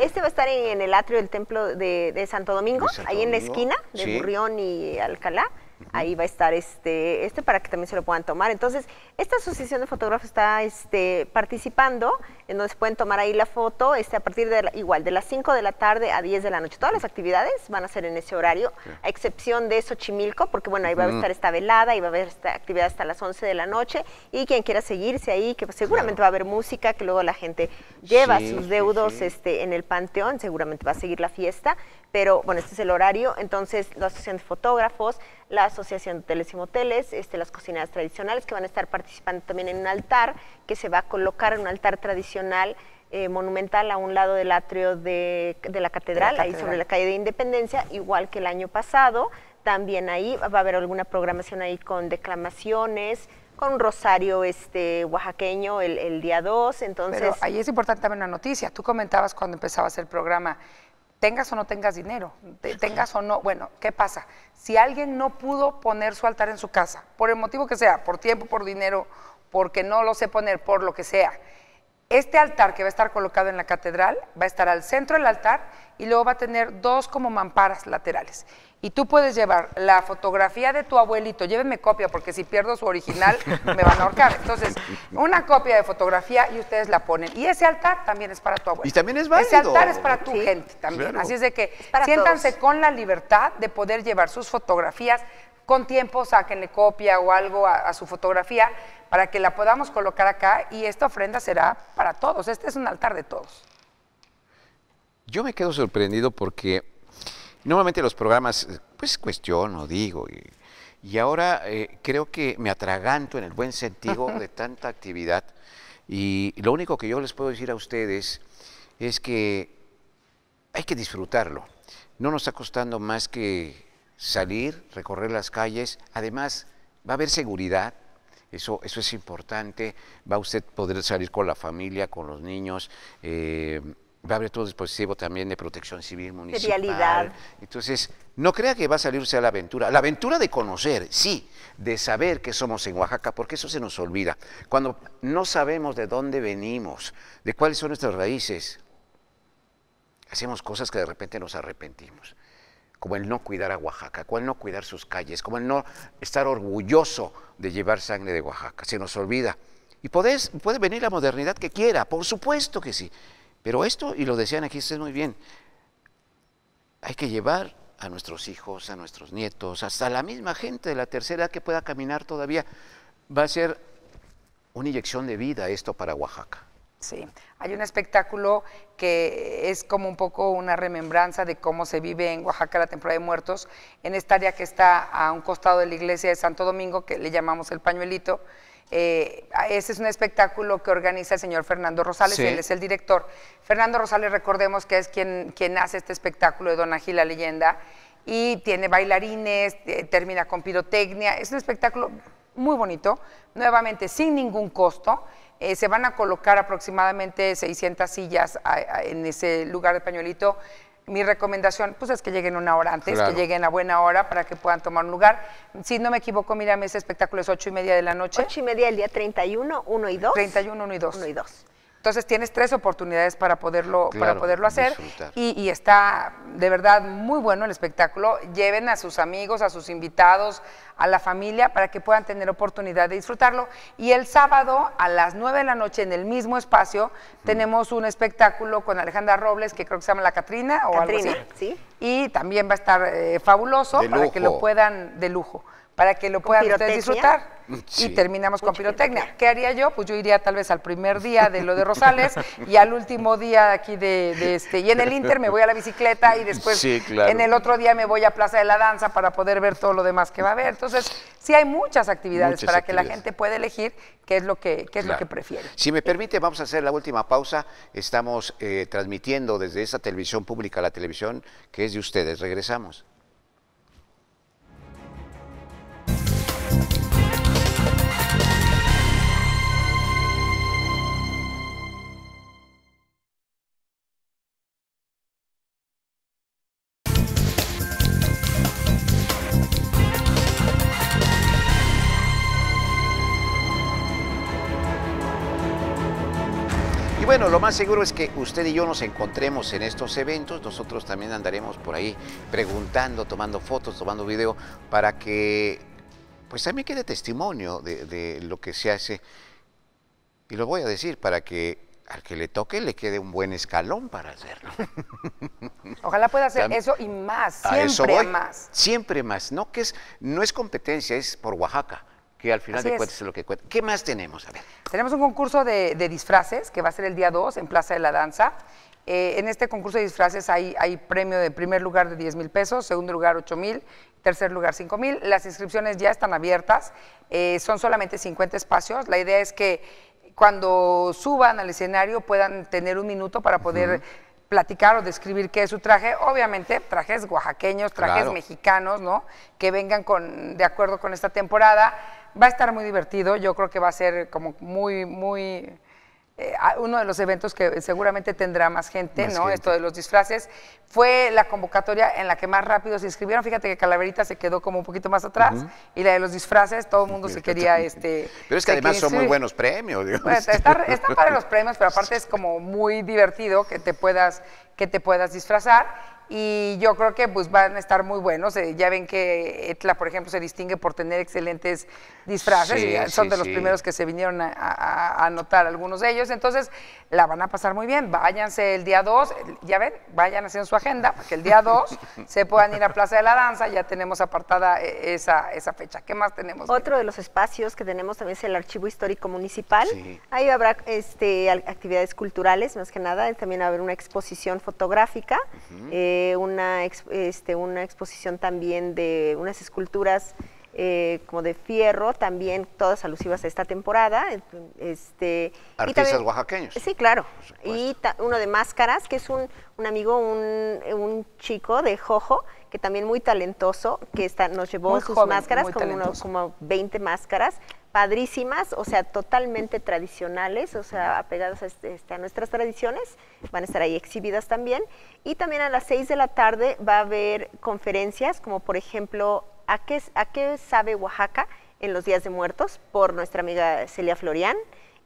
Speaker 3: Este va a estar en, el atrio del templo de, Santo Domingo, ahí en la esquina de Burrión y Alcalá. Ahí va a estar este, este para que también se lo puedan tomar. Entonces, esta asociación de fotógrafos está este, participando, en pueden tomar ahí la foto este, a partir de, igual, de las 5 de la tarde a 10 de la noche. Todas las actividades van a ser en ese horario, a excepción de Xochimilco, porque bueno, ahí va a estar esta velada, y va a haber esta actividad hasta las 11 de la noche, y quien quiera seguirse ahí, que pues, seguramente va a haber música, que luego la gente lleva sus deudos Este, en el panteón, seguramente va a seguir la fiesta, pero bueno, este es el horario, entonces la asociación de fotógrafos, la Asociación de Hoteles y Moteles, este, las cocinadas tradicionales que van a estar participando también en un altar que se va a colocar en un altar tradicional eh, monumental a un lado del atrio de, la catedral, ahí sobre la calle de Independencia, igual que el año pasado. También ahí va a haber alguna programación ahí con declamaciones, con un rosario este, oaxaqueño el, día
Speaker 2: 2, entonces... ahí es importante también una noticia. Tú comentabas cuando empezabas el programa tengas o no tengas dinero, tengas o no, bueno, ¿qué pasa? Si alguien no pudo poner su altar en su casa, por el motivo que sea, por tiempo, por dinero, porque no lo sé poner, por lo que sea, este altar que va a estar colocado en la catedral va a estar al centro del altar y luego va a tener dos como mamparas laterales. Y tú puedes llevar la fotografía de tu abuelito, llévenme copia porque si pierdo su original me van a ahorcar. Entonces, una copia de fotografía y ustedes la ponen. Y ese altar también es para tu abuelo. Y también es válido. Ese altar es para tu gente también. Así es de que siéntanse con la libertad de poder llevar sus fotografías, con tiempo le copia o algo a, su fotografía para que la podamos colocar acá y esta ofrenda será para todos. Este es un altar de todos.
Speaker 1: Yo me quedo sorprendido porque normalmente los programas, pues cuestiono, digo, y, ahora eh, creo que me atraganto en el buen sentido de tanta actividad. Y lo único que yo les puedo decir a ustedes es que hay que disfrutarlo. No nos está costando más que salir, recorrer las calles. Además, va a haber seguridad, eso, eso es importante. Va usted poder salir con la familia, con los niños. Eh, va a haber todo dispositivo también de protección civil municipal. Entonces, no crea que va a salirse a la aventura. La aventura de conocer, sí, de saber que somos en Oaxaca, porque eso se nos olvida. Cuando no sabemos de dónde venimos, de cuáles son nuestras raíces, hacemos cosas que de repente nos arrepentimos como el no cuidar a Oaxaca, como el no cuidar sus calles, como el no estar orgulloso de llevar sangre de Oaxaca. Se nos olvida. Y podés, puede venir la modernidad que quiera, por supuesto que sí. Pero esto, y lo decían aquí ustedes muy bien, hay que llevar a nuestros hijos, a nuestros nietos, hasta la misma gente de la tercera edad que pueda caminar todavía. Va a ser una inyección de vida esto para Oaxaca.
Speaker 2: Sí, hay un espectáculo que es como un poco una remembranza de cómo se vive en Oaxaca la temporada de muertos, en esta área que está a un costado de la iglesia de Santo Domingo, que le llamamos el pañuelito. Eh, ese es un espectáculo que organiza el señor Fernando Rosales, él es el director. Fernando Rosales, recordemos que es quien, quien hace este espectáculo de Don Agil, la leyenda, y tiene bailarines, eh, termina con pirotecnia, es un espectáculo muy bonito, nuevamente sin ningún costo. Eh, se van a colocar aproximadamente 600 sillas en ese lugar de pañuelito. Mi recomendación, pues es que lleguen una hora antes, que lleguen a buena hora para que puedan tomar un lugar. Si no me equivoco, mírame, ese espectáculo es 8 y media de la noche. 8 y media el día 31, 1 y 2. 31, 1 y 2. 1 y 2. Entonces tienes tres oportunidades para poderlo, para poderlo hacer y, está de verdad muy bueno el espectáculo. Lleven a sus amigos, a sus invitados, a la familia para que puedan tener oportunidad de disfrutarlo. Y el sábado a las nueve de la noche en el mismo espacio mm. tenemos un espectáculo con Alejandra Robles que creo que se llama La Catrina o algo así. ¿sí? Y también va a estar eh, fabuloso para que lo puedan de lujo para que lo puedan ustedes disfrutar. Y terminamos con pirotecnia. ¿Qué haría yo? Pues yo iría tal vez al primer día de lo de Rosales y al último día aquí de, este. Y en el Inter me voy a la bicicleta y después en el otro día me voy a Plaza de la Danza para poder ver todo lo demás que va a haber. Entonces, sí hay muchas actividades para que la gente pueda elegir qué es lo que, qué es lo que prefiere.
Speaker 1: Si me permite, vamos a hacer la última pausa. Estamos eh, transmitiendo desde esa televisión pública, la televisión que es de ustedes. Regresamos. seguro es que usted y yo nos encontremos en estos eventos. Nosotros también andaremos por ahí preguntando, tomando fotos, tomando video, para que pues también quede testimonio de, lo que se hace. Y lo voy a decir para que al que le toque le quede un buen escalón para hacerlo. Ojalá
Speaker 2: pueda hacer eso y más, siempre más.
Speaker 1: Siempre más, no que es no es competencia, es por Oaxaca que al final de cuentas es. lo que cuenta. ¿Qué más tenemos? A ver.
Speaker 2: Tenemos un concurso de, disfraces que va a ser el día 2 en Plaza de la Danza. Eh, en este concurso de disfraces hay, premio de primer lugar de 10 mil pesos, segundo lugar 8 mil, tercer lugar 5 mil. Las inscripciones ya están abiertas, eh, son solamente 50 espacios. La idea es que cuando suban al escenario puedan tener un minuto para poder... platicar o describir qué es su traje. Obviamente, trajes oaxaqueños, trajes mexicanos, ¿no? Que vengan con, de acuerdo con esta temporada va a estar muy divertido, yo creo que va a ser como muy, muy... Eh, uno de los eventos que seguramente tendrá más gente, ¿no? Esto de los disfraces. Fue la convocatoria en la que más rápido se inscribieron. Fíjate que Calaverita se quedó como un poquito más atrás y la de los disfraces, todo el mundo se quería. este, pero es que además son muy buenos premios, Dios. Pues, este. está para los premios, pero aparte es como muy divertido que te puedas, que te puedas disfrazar y yo creo que pues van a estar muy buenos. Eh, ya ven que Etla, por ejemplo, se distingue por tener excelentes disfraces, ah, son de los primeros que se vinieron a, a, anotar algunos de ellos, entonces la van a pasar muy bien. Váyanse el día 2, ya ven, vayan haciendo su agenda porque el día 2 se puedan ir a Plaza de la Danza, ya tenemos apartada eh, esa, esa fecha. ¿Qué más tenemos? Otro de los espacios que tenemos también es el Archivo Histórico Municipal. Ahí habrá este,
Speaker 3: actividades culturales, más que nada, también habrá una exposición fotográfica una, este, una exposición también de unas esculturas eh, como de fierro, también todas alusivas a esta temporada. Este, Artistas oaxaqueños. Sí, claro. Y uno de máscaras, que es un, un amigo, un, un chico de Jojo, que también muy talentoso, que nos llevó sus máscaras, como, como 20 máscaras, padrísimas, o sea, totalmente tradicionales, o sea, apegadas este, este, a, nuestras tradiciones, van a estar ahí exhibidas también. Y también a las 6 de la tarde va a haber conferencias, como por ejemplo, ¿a qué, a qué sabe Oaxaca en los Días de Muertos? por nuestra amiga Celia Florian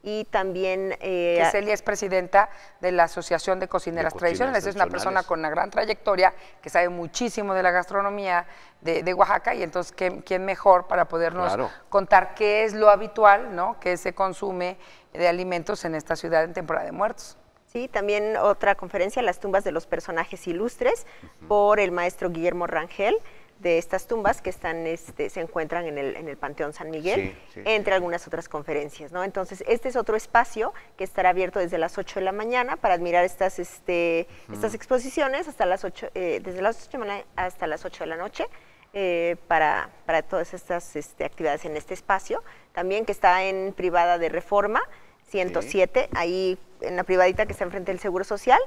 Speaker 3: y también... Eh, Celia
Speaker 2: es presidenta de la Asociación de Cocineras, Tradicionales. Es una persona con una gran trayectoria que sabe muchísimo de la gastronomía de, Oaxaca y entonces ¿quién, mejor para podernos contar qué es lo habitual ¿no? que se consume de alimentos en esta ciudad en temporada de muertos. Sí, también otra conferencia, Las tumbas de los personajes ilustres,
Speaker 3: por el maestro Guillermo Rangel de estas tumbas que están, este, se encuentran en el, Panteón San Miguel, entre algunas otras conferencias, ¿no? Entonces, este es otro espacio que estará abierto desde las 8 de la mañana para admirar estas, este, estas exposiciones hasta las eh, desde las 8 de la mañana hasta las 8 de la noche. Eh, para, todas estas este, actividades en este espacio, también que está en privada de reforma 107, ahí en la privadita que está enfrente del Seguro Social,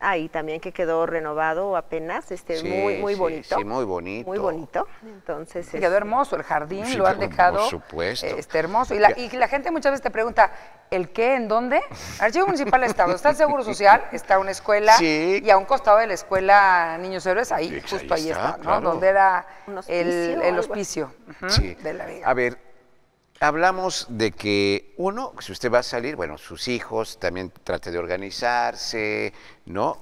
Speaker 3: ahí también que quedó renovado apenas, este muy muy bonito. Sí, muy
Speaker 1: bonito. Muy
Speaker 2: bonito. Entonces, quedó este, hermoso el jardín,
Speaker 1: lo han dejado. Por supuesto. Este
Speaker 2: hermoso y la, y la, gente muchas veces te pregunta, ¿el qué en dónde? Archivo Municipal de Estado, está el Seguro Social, está una escuela y a un costado de la escuela Niños Héroes ahí,
Speaker 1: justo ahí está, ¿no? Donde
Speaker 2: era el, hospicio de la vida.
Speaker 1: A ver, Hablamos de que uno, si usted va a salir, bueno, sus hijos también trate de organizarse, ¿no?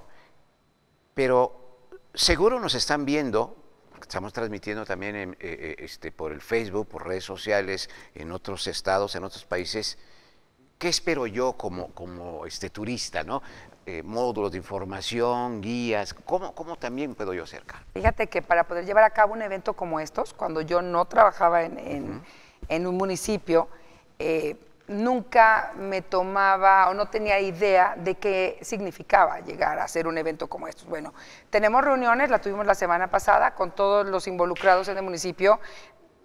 Speaker 1: Pero seguro nos están viendo, estamos transmitiendo también eh, eh, este, por el Facebook, por redes sociales, en otros estados, en otros países. ¿Qué espero yo como, como este turista, no? Eh, módulos de información, guías, ¿cómo, ¿cómo, también puedo yo acercar?
Speaker 2: Fíjate que para poder llevar a cabo un evento como estos, cuando yo no trabajaba en, en un municipio, eh, nunca me tomaba o no tenía idea de qué significaba llegar a hacer un evento como este. Bueno, tenemos reuniones, la tuvimos la semana pasada con todos los involucrados en el municipio,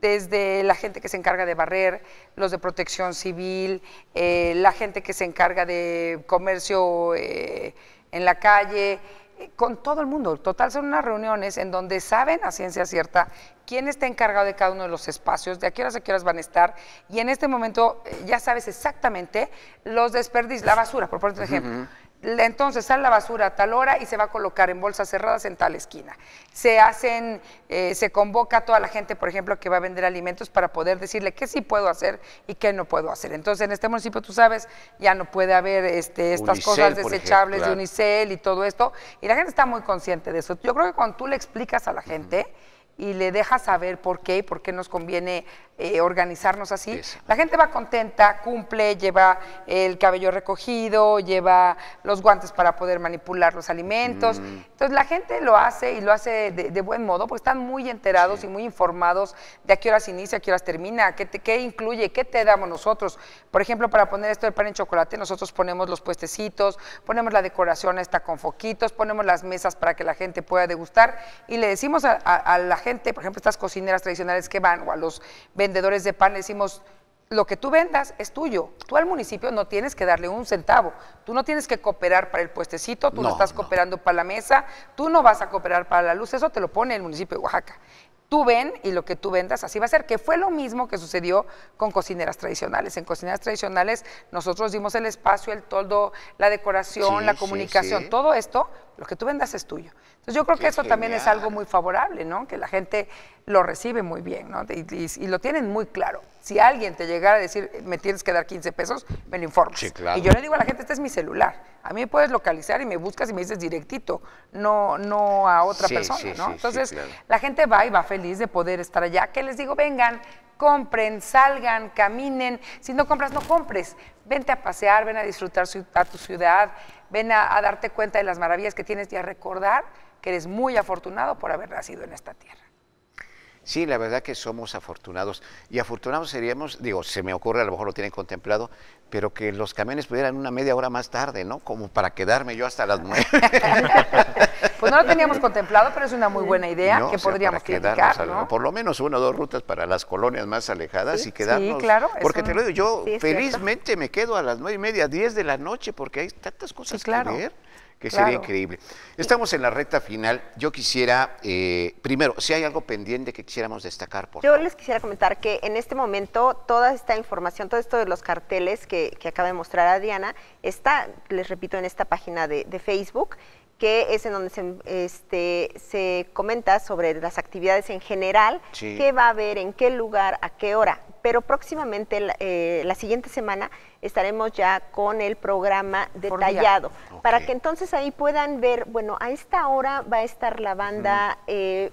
Speaker 2: desde la gente que se encarga de barrer, los de protección civil, eh, la gente que se encarga de comercio eh, en la calle, con todo el mundo. Total, son unas reuniones en donde saben a ciencia cierta quién está encargado de cada uno de los espacios, de a qué horas a qué horas van a estar, y en este momento eh, ya sabes exactamente los desperdicios, la basura, por poner ejemplo. Entonces sale la basura a tal hora y se va a colocar en bolsas cerradas en tal esquina. Se hacen, eh, se convoca a toda la gente, por ejemplo, que va a vender alimentos para poder decirle qué sí puedo hacer y qué no puedo hacer. Entonces, en este municipio, tú sabes, ya no puede haber este, estas cosas desechables de Unicel y todo esto. Y la gente está muy consciente de eso. Yo creo que cuando tú le explicas a la gente y le deja saber por qué, por qué nos conviene eh, organizarnos así. La gente va contenta, cumple, lleva el cabello recogido, lleva los guantes para poder manipular los alimentos. Entonces la gente lo hace y lo hace de, buen modo porque están muy enterados y muy informados de a qué horas inicia, a qué horas termina, qué, incluye, qué te damos nosotros. Por ejemplo, para poner esto del pan en chocolate, nosotros ponemos los puestecitos, ponemos la decoración esta con foquitos, ponemos las mesas para que la gente pueda degustar y le decimos a la gente por ejemplo, estas cocineras tradicionales que van o a los vendedores de pan, decimos, lo que tú vendas es tuyo. Tú al municipio no tienes que darle un centavo. Tú no tienes que cooperar para el puestecito, tú no, estás cooperando para la mesa, tú no vas a cooperar para la luz. Eso te lo pone el municipio de Oaxaca. Tú ven y lo que tú vendas así va a ser, que fue lo mismo que sucedió con cocineras tradicionales. En cocineras tradicionales nosotros dimos el espacio, el toldo, la decoración, la comunicación, todo esto, lo que tú vendas es tuyo. Entonces yo creo que eso también es algo muy favorable, ¿no? Que la gente lo recibe muy bien, ¿no? Y, lo tienen muy claro. Si alguien te llegara a decir, eh, me tienes que dar 15 pesos, me lo informas. Y yo le digo a la gente, este es mi celular. A mí me puedes localizar y me buscas y me dices directito, no, no a otra persona, ¿no? Entonces la gente va y va feliz de poder estar allá. Que les digo, vengan, compren, salgan, caminen. Si no compras, no compres. Vente a pasear, ven a disfrutar a tu ciudad, ven a darte cuenta de las maravillas que tienes y a recordar eres muy afortunado por haber nacido en esta tierra.
Speaker 1: Sí, la verdad que somos afortunados. Y afortunados seríamos, digo, se me ocurre, a lo mejor lo tienen contemplado, pero que los camiones pudieran una media hora más tarde, ¿no? Como para quedarme yo hasta las nueve.
Speaker 2: pues no lo teníamos contemplado, pero es una muy buena idea que podríamos quedarnos
Speaker 1: Por lo menos una o dos rutas para las colonias más alejadas y quedarnos. Sí, claro. Porque te lo digo, yo felizmente me quedo a las nueve y media, diez de la noche, porque hay tantas cosas que ver que sería increíble. Estamos en la recta final. Yo quisiera, eh, primero, si hay algo pendiente que quisiéramos destacar, por Yo
Speaker 3: les quisiera comentar que en este momento toda esta información, todo esto de los carteles que, acaba de mostrar a Diana, está, les repito, en esta página de, Facebook que es en donde se, este, se comenta sobre las actividades en general, qué va a haber, en qué lugar, a qué hora pero próximamente eh, la, siguiente semana estaremos ya con el programa detallado, para que entonces ahí puedan ver, bueno, a esta hora va a estar la banda... Mm.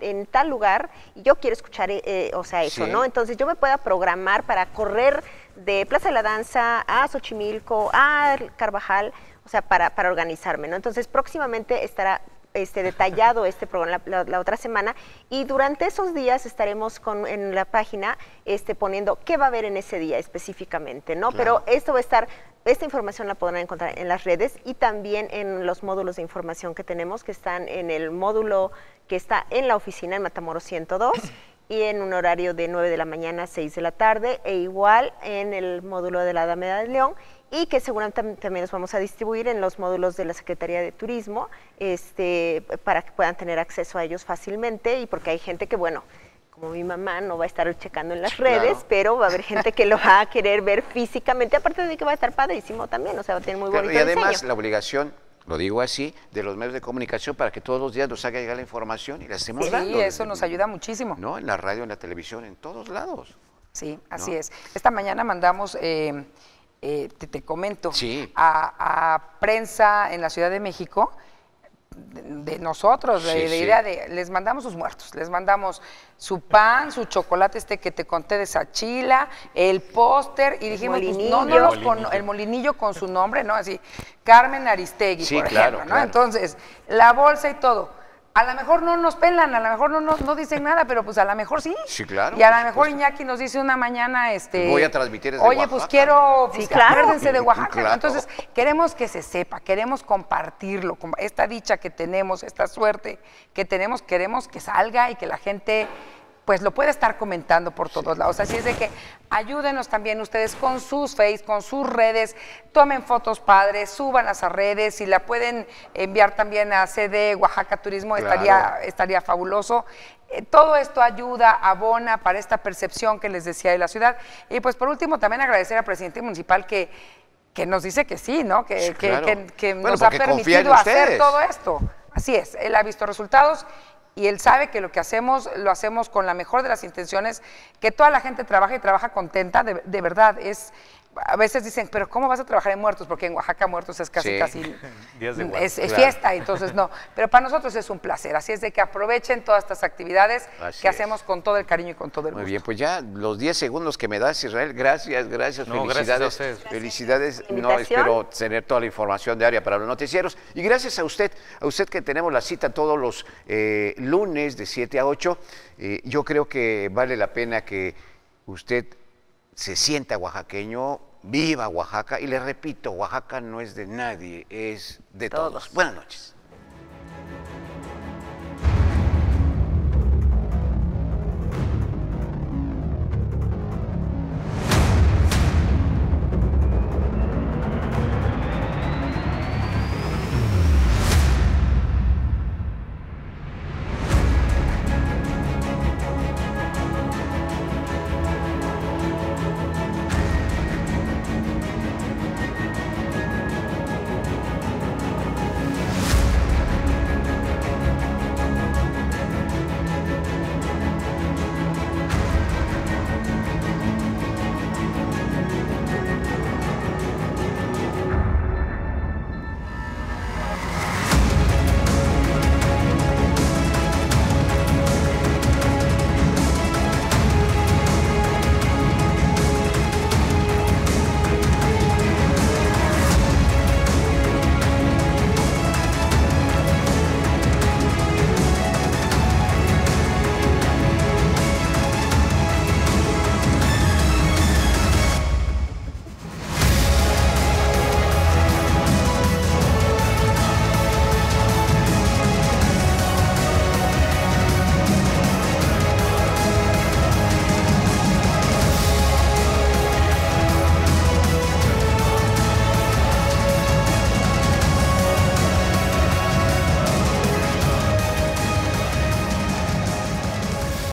Speaker 3: en tal lugar y yo quiero escuchar, eh, o sea, eso, ¿no? Entonces yo me pueda programar para correr de Plaza de la Danza a Xochimilco, a Carvajal, o sea, para, para organizarme, ¿no? Entonces próximamente estará este, detallado este programa la, otra semana y durante esos días estaremos con, en la página este, poniendo qué va a haber en ese día específicamente, ¿no? Pero esto va a estar esta información la podrán encontrar en las redes y también en los módulos de información que tenemos, que están en el módulo que está en la oficina en Matamoros 102 y en un horario de 9 de la mañana a 6 de la tarde, e igual en el módulo de la dame de León y que seguramente también los vamos a distribuir en los módulos de la Secretaría de Turismo este, para que puedan tener acceso a ellos fácilmente y porque hay gente que, bueno, como mi mamá no va a estar checando en las redes, pero va a haber gente que lo va a querer ver físicamente, aparte de que va a estar padrísimo también, o sea, va a tener muy bonito Y además
Speaker 1: la obligación lo digo así, de los medios de comunicación para que todos los días nos haga llegar la información y la hacemos sí, dando. Sí, eso nos ayuda muchísimo. No, en la radio, en la televisión, en todos
Speaker 2: lados. Sí, así es. Esta mañana mandamos... Eh, eh, te, comento, a, prensa en la Ciudad de México, de, nosotros, de, idea de, les mandamos sus muertos, les mandamos su pan, su chocolate este que te conté de Sachila, el póster, y dijimos, pues, no, no Con, el molinillo con su nombre, ¿no? Así, Carmen Aristegui, por ejemplo, ¿no? Entonces, la bolsa y todo a lo mejor no nos pelan, a lo mejor no, no, dicen nada, pero pues a lo mejor sí. Sí, claro. Y a lo mejor Iñaki nos dice una mañana, este. Voy a transmitir desde Oye, pues quiero. sí, pues, claro. Acuérdense de Oaxaca. Entonces, queremos que se sepa, queremos compartirlo. Esta dicha que tenemos, esta suerte que tenemos, queremos que salga y que la gente pues lo puede estar comentando por todos lados. Así es de que ayúdenos también ustedes con sus Face, con sus redes, tomen fotos padres, suban a esas redes, si la pueden enviar también a CD Oaxaca Turismo, estaría, estaría fabuloso. Eh, todo esto ayuda, abona para esta percepción que les decía de la ciudad. Y pues por último, también agradecer al presidente municipal que que nos dice que sí, ¿no? Que, nos ha permitido hacer todo esto. Así es, él ha visto resultados y él sabe que lo que hacemos lo hacemos con la mejor de las intenciones, que toda la gente trabaja y trabaja contenta, de, verdad, es, a veces dicen, pero ¿cómo vas a trabajar en muertos? Porque en Oaxaca muertos es casi, casi,
Speaker 4: es, fiesta, entonces
Speaker 2: no. Pero para nosotros es un placer, así es de que aprovechen todas estas actividades que hacemos con todo el cariño y con todo el mundo.
Speaker 4: Muy
Speaker 1: bien, pues ya los 10 segundos que me das, Israel, gracias, gracias, felicidades. Gracias felicidades, no espero tener toda la información de área para los noticieros. Y gracias a usted, a usted que tenemos la cita todos los eh, lunes de 7 a 8, eh, yo creo que vale la pena que usted se sienta oaxaqueño, viva Oaxaca y le repito, Oaxaca no es de nadie, es de todos. todos. Buenas noches.